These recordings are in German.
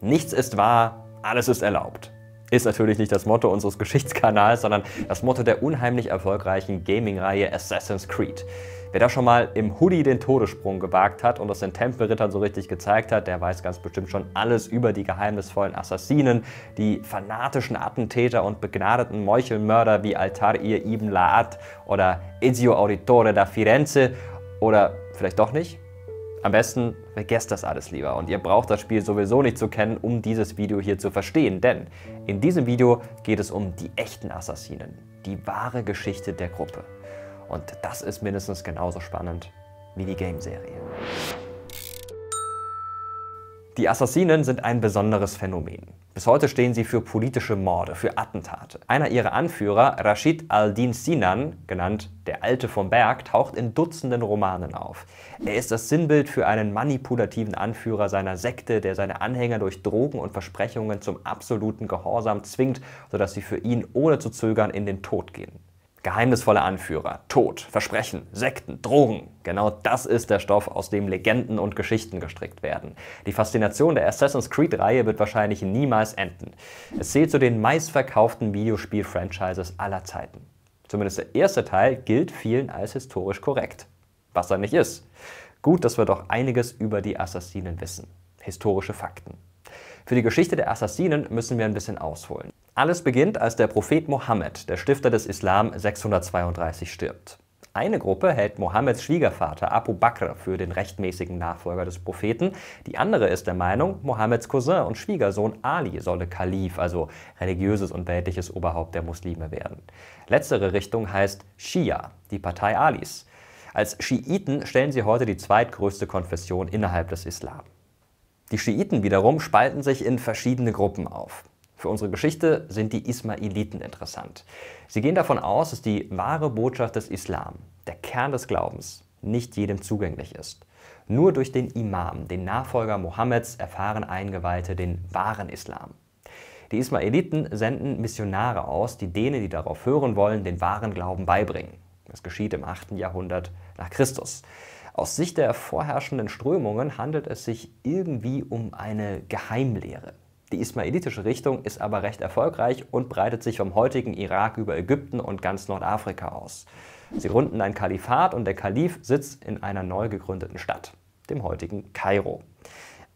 Nichts ist wahr, alles ist erlaubt. Ist natürlich nicht das Motto unseres Geschichtskanals, sondern das Motto der unheimlich erfolgreichen Gaming-Reihe Assassin's Creed. Wer da schon mal im Hoodie den Todessprung gewagt hat und das den Tempelrittern so richtig gezeigt hat, der weiß ganz bestimmt schon alles über die geheimnisvollen Assassinen, die fanatischen Attentäter und begnadeten Meuchelmörder wie Altair ibn Laat oder Ezio Auditore da Firenze oder vielleicht doch nicht? Am besten vergesst das alles lieber und ihr braucht das Spiel sowieso nicht zu kennen, um dieses Video hier zu verstehen, denn in diesem Video geht es um die echten Assassinen, die wahre Geschichte der Gruppe. Und das ist mindestens genauso spannend wie die Game-Serie. Die Assassinen sind ein besonderes Phänomen. Bis heute stehen sie für politische Morde, für Attentate. Einer ihrer Anführer, Rashid al-Din Sinan, genannt der Alte vom Berg, taucht in Dutzenden Romanen auf. Er ist das Sinnbild für einen manipulativen Anführer seiner Sekte, der seine Anhänger durch Drogen und Versprechungen zum absoluten Gehorsam zwingt, sodass sie für ihn ohne zu zögern in den Tod gehen. Geheimnisvolle Anführer, Tod, Versprechen, Sekten, Drogen. Genau das ist der Stoff, aus dem Legenden und Geschichten gestrickt werden. Die Faszination der Assassin's Creed-Reihe wird wahrscheinlich niemals enden. Es zählt zu den meistverkauften Videospiel-Franchises aller Zeiten. Zumindest der erste Teil gilt vielen als historisch korrekt. Was er nicht ist. Gut, dass wir doch einiges über die Assassinen wissen. Historische Fakten. Für die Geschichte der Assassinen müssen wir ein bisschen ausholen. Alles beginnt, als der Prophet Mohammed, der Stifter des Islam, 632 stirbt. Eine Gruppe hält Mohammeds Schwiegervater Abu Bakr für den rechtmäßigen Nachfolger des Propheten. Die andere ist der Meinung, Mohammeds Cousin und Schwiegersohn Ali solle Kalif, also religiöses und weltliches Oberhaupt der Muslime werden. Letztere Richtung heißt Shia, die Partei Alis. Als Schiiten stellen sie heute die zweitgrößte Konfession innerhalb des Islam. Die Schiiten wiederum spalten sich in verschiedene Gruppen auf. Für unsere Geschichte sind die Ismailiten interessant. Sie gehen davon aus, dass die wahre Botschaft des Islam, der Kern des Glaubens, nicht jedem zugänglich ist. Nur durch den Imam, den Nachfolger Mohammeds, erfahren Eingeweihte den wahren Islam. Die Ismailiten senden Missionare aus, die denen, die darauf hören wollen, den wahren Glauben beibringen. Das geschieht im 8. Jahrhundert nach Christus. Aus Sicht der vorherrschenden Strömungen handelt es sich irgendwie um eine Geheimlehre. Die ismailitische Richtung ist aber recht erfolgreich und breitet sich vom heutigen Irak über Ägypten und ganz Nordafrika aus. Sie runden ein Kalifat und der Kalif sitzt in einer neu gegründeten Stadt, dem heutigen Kairo.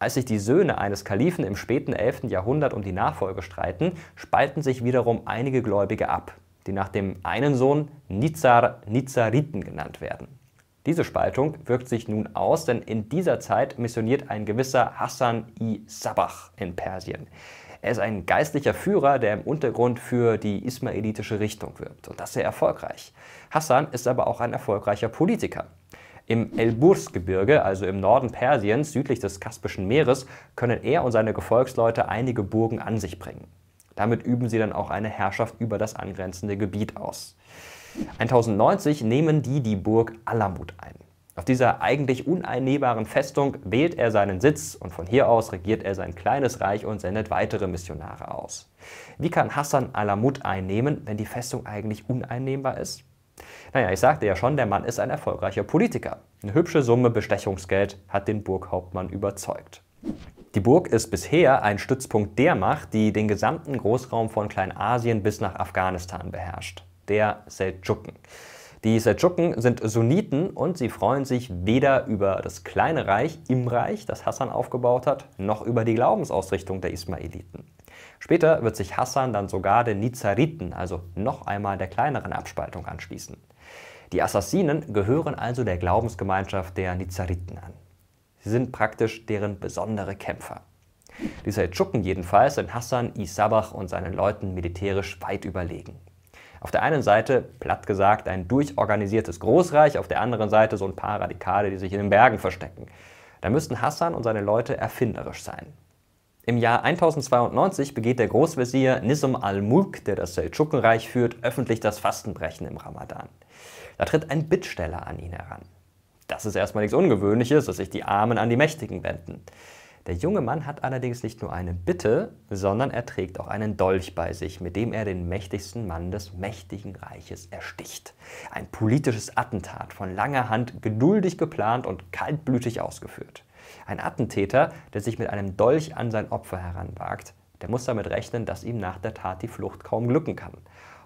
Als sich die Söhne eines Kalifen im späten 11. Jahrhundert um die Nachfolge streiten, spalten sich wiederum einige Gläubige ab, die nach dem einen Sohn Nizar Nizariten genannt werden. Diese Spaltung wirkt sich nun aus, denn in dieser Zeit missioniert ein gewisser Hassan i Sabach in Persien. Er ist ein geistlicher Führer, der im Untergrund für die ismaelitische Richtung wirbt. Und das sehr erfolgreich. Hassan ist aber auch ein erfolgreicher Politiker. Im Elburs-Gebirge, also im Norden Persiens, südlich des Kaspischen Meeres, können er und seine Gefolgsleute einige Burgen an sich bringen. Damit üben sie dann auch eine Herrschaft über das angrenzende Gebiet aus. 1090 nehmen die die Burg Alamut ein. Auf dieser eigentlich uneinnehmbaren Festung wählt er seinen Sitz und von hier aus regiert er sein kleines Reich und sendet weitere Missionare aus. Wie kann Hassan Alamut einnehmen, wenn die Festung eigentlich uneinnehmbar ist? Naja, ich sagte ja schon, der Mann ist ein erfolgreicher Politiker. Eine hübsche Summe Bestechungsgeld hat den Burghauptmann überzeugt. Die Burg ist bisher ein Stützpunkt der Macht, die den gesamten Großraum von Kleinasien bis nach Afghanistan beherrscht der Seldschuken. Die Seldschuken sind Sunniten und sie freuen sich weder über das kleine Reich im Reich, das Hassan aufgebaut hat, noch über die Glaubensausrichtung der Ismailiten. Später wird sich Hassan dann sogar den Nizariten, also noch einmal der kleineren Abspaltung, anschließen. Die Assassinen gehören also der Glaubensgemeinschaft der Nizariten an. Sie sind praktisch deren besondere Kämpfer. Die Seldschuken jedenfalls sind Hassan, Isabach und seinen Leuten militärisch weit überlegen. Auf der einen Seite, platt gesagt, ein durchorganisiertes Großreich, auf der anderen Seite so ein paar Radikale, die sich in den Bergen verstecken. Da müssten Hassan und seine Leute erfinderisch sein. Im Jahr 1092 begeht der Großvezier Nizam al-Mulk, der das Seldschukenreich führt, öffentlich das Fastenbrechen im Ramadan. Da tritt ein Bittsteller an ihn heran. Das ist erstmal nichts Ungewöhnliches, dass sich die Armen an die Mächtigen wenden. Der junge Mann hat allerdings nicht nur eine Bitte, sondern er trägt auch einen Dolch bei sich, mit dem er den mächtigsten Mann des mächtigen Reiches ersticht. Ein politisches Attentat, von langer Hand geduldig geplant und kaltblütig ausgeführt. Ein Attentäter, der sich mit einem Dolch an sein Opfer heranwagt, der muss damit rechnen, dass ihm nach der Tat die Flucht kaum glücken kann.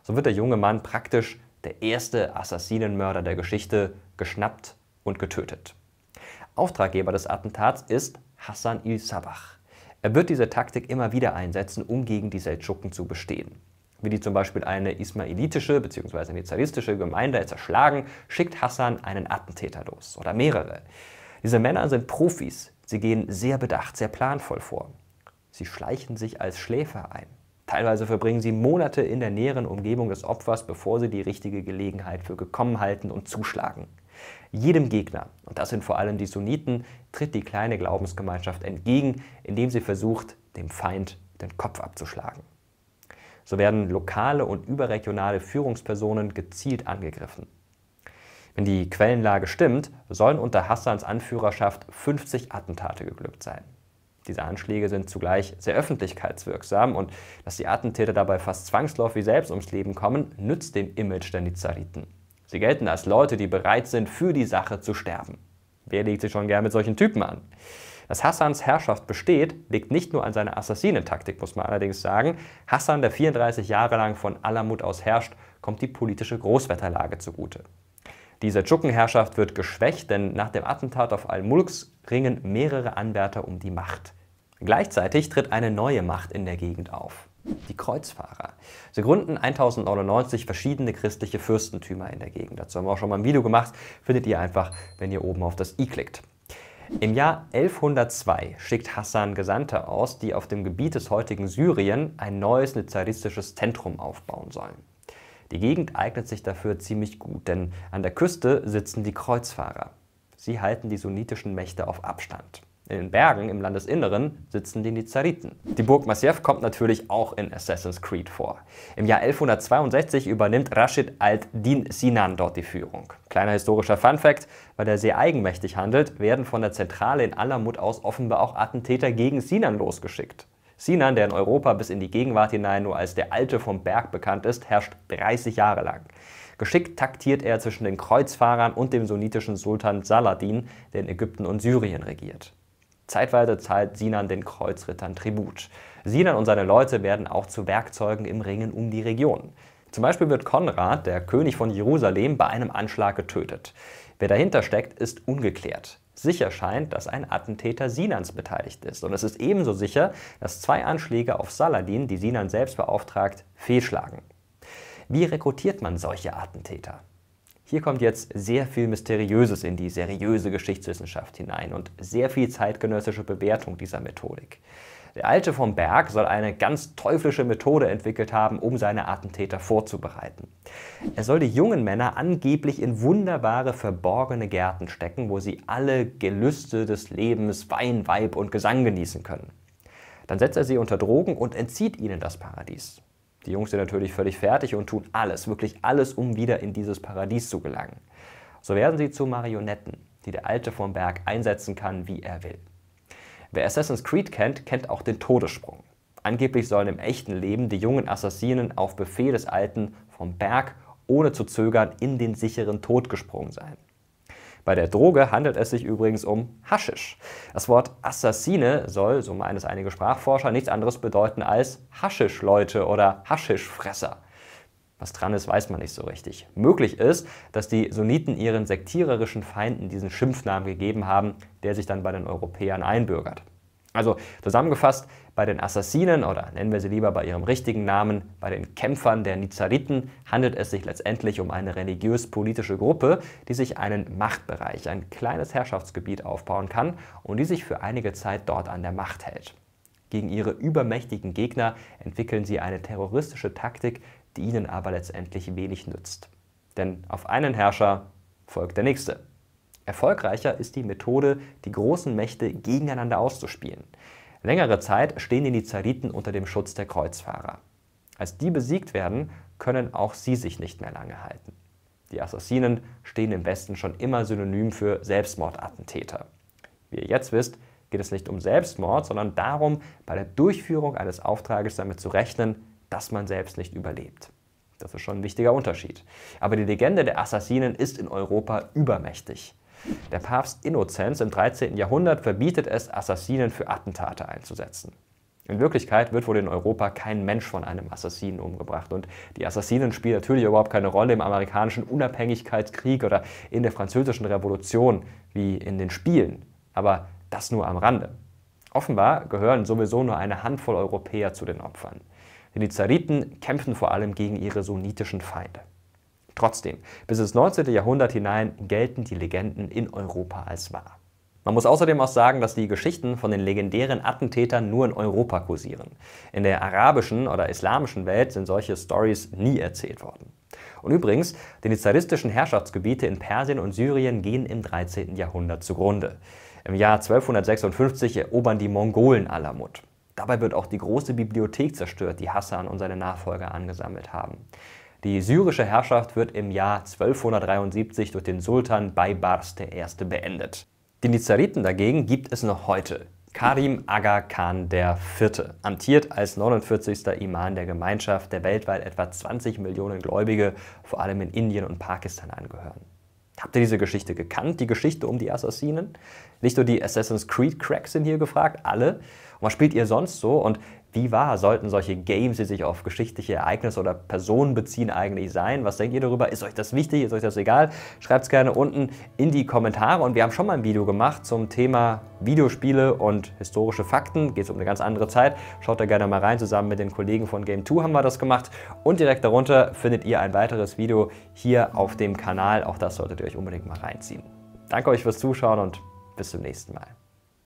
So wird der junge Mann praktisch der erste Assassinenmörder der Geschichte, geschnappt und getötet. Auftraggeber des Attentats ist Hassan il-Sabah. Er wird diese Taktik immer wieder einsetzen, um gegen die Seldschuken zu bestehen. Will die zum Beispiel eine ismailitische bzw. nizalistische Gemeinde zerschlagen, schickt Hassan einen Attentäter los oder mehrere. Diese Männer sind Profis. Sie gehen sehr bedacht, sehr planvoll vor. Sie schleichen sich als Schläfer ein. Teilweise verbringen sie Monate in der näheren Umgebung des Opfers, bevor sie die richtige Gelegenheit für gekommen halten und zuschlagen. Jedem Gegner, und das sind vor allem die Sunniten, tritt die kleine Glaubensgemeinschaft entgegen, indem sie versucht, dem Feind den Kopf abzuschlagen. So werden lokale und überregionale Führungspersonen gezielt angegriffen. Wenn die Quellenlage stimmt, sollen unter Hassans Anführerschaft 50 Attentate geglückt sein. Diese Anschläge sind zugleich sehr öffentlichkeitswirksam und dass die Attentäter dabei fast zwangsläufig selbst ums Leben kommen, nützt dem Image der Nizariten. Sie gelten als Leute, die bereit sind, für die Sache zu sterben. Wer legt sich schon gern mit solchen Typen an? Dass Hassans Herrschaft besteht, liegt nicht nur an seiner Assassinentaktik, muss man allerdings sagen. Hassan, der 34 Jahre lang von Alamut aus herrscht, kommt die politische Großwetterlage zugute. Diese Dschukkenherrschaft wird geschwächt, denn nach dem Attentat auf Al-Mulks ringen mehrere Anwärter um die Macht. Gleichzeitig tritt eine neue Macht in der Gegend auf die Kreuzfahrer. Sie gründen 1099 verschiedene christliche Fürstentümer in der Gegend. Dazu haben wir auch schon mal ein Video gemacht. Findet ihr einfach, wenn ihr oben auf das i klickt. Im Jahr 1102 schickt Hassan Gesandte aus, die auf dem Gebiet des heutigen Syrien ein neues nizaristisches Zentrum aufbauen sollen. Die Gegend eignet sich dafür ziemlich gut, denn an der Küste sitzen die Kreuzfahrer. Sie halten die sunnitischen Mächte auf Abstand. In den Bergen im Landesinneren sitzen die Nizariten. Die Burg Masiev kommt natürlich auch in Assassin's Creed vor. Im Jahr 1162 übernimmt Rashid al-Din Sinan dort die Führung. Kleiner historischer Funfact, weil er sehr eigenmächtig handelt, werden von der Zentrale in aller Mut aus offenbar auch Attentäter gegen Sinan losgeschickt. Sinan, der in Europa bis in die Gegenwart hinein nur als der Alte vom Berg bekannt ist, herrscht 30 Jahre lang. Geschickt taktiert er zwischen den Kreuzfahrern und dem sunnitischen Sultan Saladin, der in Ägypten und Syrien regiert. Zeitweise zahlt Sinan den Kreuzrittern Tribut. Sinan und seine Leute werden auch zu Werkzeugen im Ringen um die Region. Zum Beispiel wird Konrad, der König von Jerusalem, bei einem Anschlag getötet. Wer dahinter steckt, ist ungeklärt. Sicher scheint, dass ein Attentäter Sinans beteiligt ist. Und es ist ebenso sicher, dass zwei Anschläge auf Saladin, die Sinan selbst beauftragt, fehlschlagen. Wie rekrutiert man solche Attentäter? Hier kommt jetzt sehr viel Mysteriöses in die seriöse Geschichtswissenschaft hinein und sehr viel zeitgenössische Bewertung dieser Methodik. Der Alte vom Berg soll eine ganz teuflische Methode entwickelt haben, um seine Attentäter vorzubereiten. Er soll die jungen Männer angeblich in wunderbare verborgene Gärten stecken, wo sie alle Gelüste des Lebens, Wein, Weib und Gesang genießen können. Dann setzt er sie unter Drogen und entzieht ihnen das Paradies. Die Jungs sind natürlich völlig fertig und tun alles, wirklich alles, um wieder in dieses Paradies zu gelangen. So werden sie zu Marionetten, die der Alte vom Berg einsetzen kann, wie er will. Wer Assassin's Creed kennt, kennt auch den Todessprung. Angeblich sollen im echten Leben die jungen Assassinen auf Befehl des Alten vom Berg ohne zu zögern in den sicheren Tod gesprungen sein. Bei der Droge handelt es sich übrigens um Haschisch. Das Wort Assassine soll, so meinen es einige Sprachforscher, nichts anderes bedeuten als Haschischleute oder Haschischfresser. Was dran ist, weiß man nicht so richtig. Möglich ist, dass die Sunniten ihren sektiererischen Feinden diesen Schimpfnamen gegeben haben, der sich dann bei den Europäern einbürgert. Also zusammengefasst, bei den Assassinen oder nennen wir sie lieber bei ihrem richtigen Namen, bei den Kämpfern der Nizariten handelt es sich letztendlich um eine religiös-politische Gruppe, die sich einen Machtbereich, ein kleines Herrschaftsgebiet aufbauen kann und die sich für einige Zeit dort an der Macht hält. Gegen ihre übermächtigen Gegner entwickeln sie eine terroristische Taktik, die ihnen aber letztendlich wenig nützt. Denn auf einen Herrscher folgt der nächste. Erfolgreicher ist die Methode, die großen Mächte gegeneinander auszuspielen. Längere Zeit stehen die Nizariten unter dem Schutz der Kreuzfahrer. Als die besiegt werden, können auch sie sich nicht mehr lange halten. Die Assassinen stehen im Westen schon immer synonym für Selbstmordattentäter. Wie ihr jetzt wisst, geht es nicht um Selbstmord, sondern darum, bei der Durchführung eines Auftrages damit zu rechnen, dass man selbst nicht überlebt. Das ist schon ein wichtiger Unterschied. Aber die Legende der Assassinen ist in Europa übermächtig. Der Papst Innozenz im 13. Jahrhundert verbietet es, Assassinen für Attentate einzusetzen. In Wirklichkeit wird wohl in Europa kein Mensch von einem Assassinen umgebracht. Und die Assassinen spielen natürlich überhaupt keine Rolle im amerikanischen Unabhängigkeitskrieg oder in der französischen Revolution wie in den Spielen. Aber das nur am Rande. Offenbar gehören sowieso nur eine Handvoll Europäer zu den Opfern. Denn die Zariten kämpfen vor allem gegen ihre sunnitischen Feinde. Trotzdem, bis ins 19. Jahrhundert hinein gelten die Legenden in Europa als wahr. Man muss außerdem auch sagen, dass die Geschichten von den legendären Attentätern nur in Europa kursieren. In der arabischen oder islamischen Welt sind solche Stories nie erzählt worden. Und übrigens, die zaristischen Herrschaftsgebiete in Persien und Syrien gehen im 13. Jahrhundert zugrunde. Im Jahr 1256 erobern die Mongolen Alamut. Dabei wird auch die große Bibliothek zerstört, die Hassan und seine Nachfolger angesammelt haben. Die syrische Herrschaft wird im Jahr 1273 durch den Sultan Baybars I. beendet. Die Nizariten dagegen gibt es noch heute. Karim Aga Khan IV. amtiert als 49. Imam der Gemeinschaft, der weltweit etwa 20 Millionen Gläubige, vor allem in Indien und Pakistan angehören. Habt ihr diese Geschichte gekannt, die Geschichte um die Assassinen? Nicht nur die Assassin's Creed Cracks sind hier gefragt, alle. Und was spielt ihr sonst so und wie wahr sollten solche Games, die sich auf geschichtliche Ereignisse oder Personen beziehen, eigentlich sein? Was denkt ihr darüber? Ist euch das wichtig? Ist euch das egal? Schreibt es gerne unten in die Kommentare. Und wir haben schon mal ein Video gemacht zum Thema Videospiele und historische Fakten. Geht es um eine ganz andere Zeit. Schaut da gerne mal rein. Zusammen mit den Kollegen von Game 2 haben wir das gemacht. Und direkt darunter findet ihr ein weiteres Video hier auf dem Kanal. Auch das solltet ihr euch unbedingt mal reinziehen. Danke euch fürs Zuschauen und bis zum nächsten Mal.